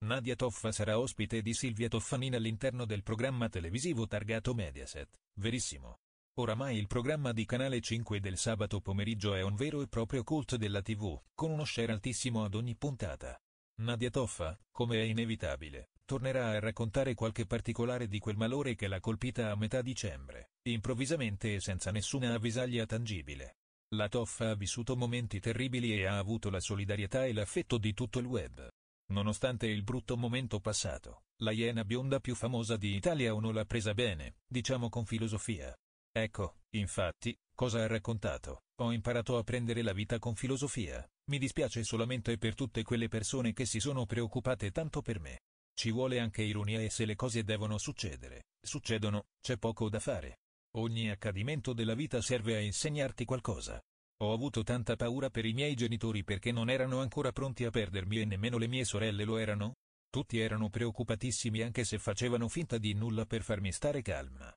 Nadia Toffa sarà ospite di Silvia Toffanin all'interno del programma televisivo targato Mediaset, Verissimo. Oramai il programma di Canale 5 del sabato pomeriggio è un vero e proprio cult della TV, con uno share altissimo ad ogni puntata. Nadia Toffa, come è inevitabile, tornerà a raccontare qualche particolare di quel malore che l'ha colpita a metà dicembre, improvvisamente e senza nessuna avvisaglia tangibile. La Toffa ha vissuto momenti terribili e ha avuto la solidarietà e l'affetto di tutto il web. Nonostante il brutto momento passato, la iena bionda più famosa di Italia 1 l'ha presa bene, diciamo con filosofia. Ecco, infatti, cosa ha raccontato, ho imparato a prendere la vita con filosofia, mi dispiace solamente per tutte quelle persone che si sono preoccupate tanto per me. Ci vuole anche ironia e se le cose devono succedere, succedono, c'è poco da fare. Ogni accadimento della vita serve a insegnarti qualcosa. Ho avuto tanta paura per i miei genitori perché non erano ancora pronti a perdermi e nemmeno le mie sorelle lo erano. Tutti erano preoccupatissimi anche se facevano finta di nulla per farmi stare calma.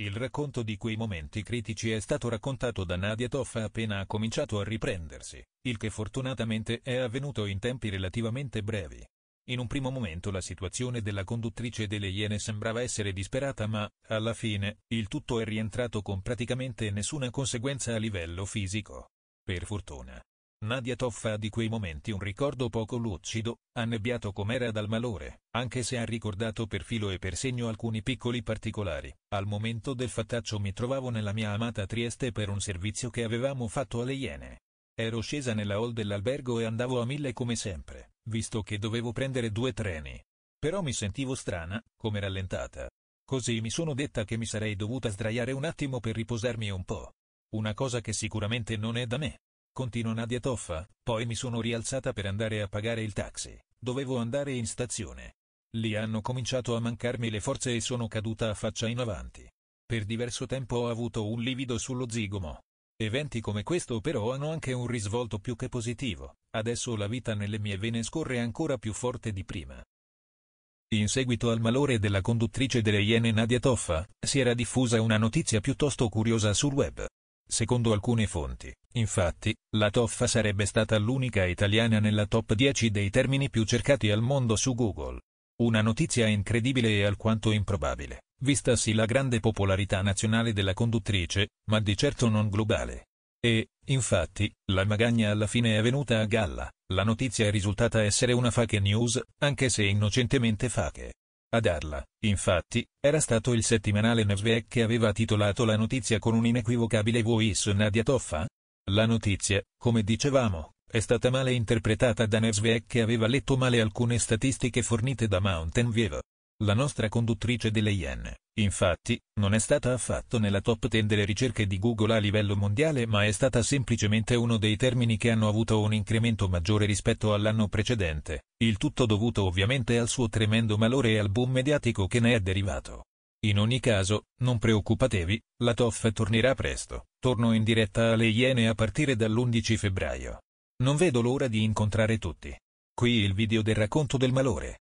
Il racconto di quei momenti critici è stato raccontato da Nadia Toffa appena ha cominciato a riprendersi, il che fortunatamente è avvenuto in tempi relativamente brevi. In un primo momento la situazione della conduttrice delle Iene sembrava essere disperata ma, alla fine, il tutto è rientrato con praticamente nessuna conseguenza a livello fisico. Per fortuna. Nadia Toffa ha di quei momenti un ricordo poco lucido, annebbiato com'era dal malore, anche se ha ricordato per filo e per segno alcuni piccoli particolari. Al momento del fattaccio mi trovavo nella mia amata Trieste per un servizio che avevamo fatto alle Iene. Ero scesa nella hall dell'albergo e andavo a mille come sempre visto che dovevo prendere due treni. Però mi sentivo strana, come rallentata. Così mi sono detta che mi sarei dovuta sdraiare un attimo per riposarmi un po'. Una cosa che sicuramente non è da me. Continua Nadia Toffa, poi mi sono rialzata per andare a pagare il taxi. Dovevo andare in stazione. Lì hanno cominciato a mancarmi le forze e sono caduta a faccia in avanti. Per diverso tempo ho avuto un livido sullo zigomo. Eventi come questo però hanno anche un risvolto più che positivo, adesso la vita nelle mie vene scorre ancora più forte di prima. In seguito al malore della conduttrice delle Iene Nadia Toffa, si era diffusa una notizia piuttosto curiosa sul web. Secondo alcune fonti, infatti, la Toffa sarebbe stata l'unica italiana nella top 10 dei termini più cercati al mondo su Google. Una notizia incredibile e alquanto improbabile vistasi la grande popolarità nazionale della conduttrice, ma di certo non globale. E, infatti, la magagna alla fine è venuta a galla, la notizia è risultata essere una fake news, anche se innocentemente fake. A darla, infatti, era stato il settimanale Newsweek che aveva titolato la notizia con un inequivocabile voice Nadia Toffa. La notizia, come dicevamo, è stata male interpretata da Newsweek che aveva letto male alcune statistiche fornite da Mountain View. La nostra conduttrice delle IEN, infatti, non è stata affatto nella top 10 delle ricerche di Google a livello mondiale ma è stata semplicemente uno dei termini che hanno avuto un incremento maggiore rispetto all'anno precedente, il tutto dovuto ovviamente al suo tremendo malore e al boom mediatico che ne è derivato. In ogni caso, non preoccupatevi, la TOF tornerà presto, torno in diretta alle Iene a partire dall'11 febbraio. Non vedo l'ora di incontrare tutti. Qui il video del racconto del malore.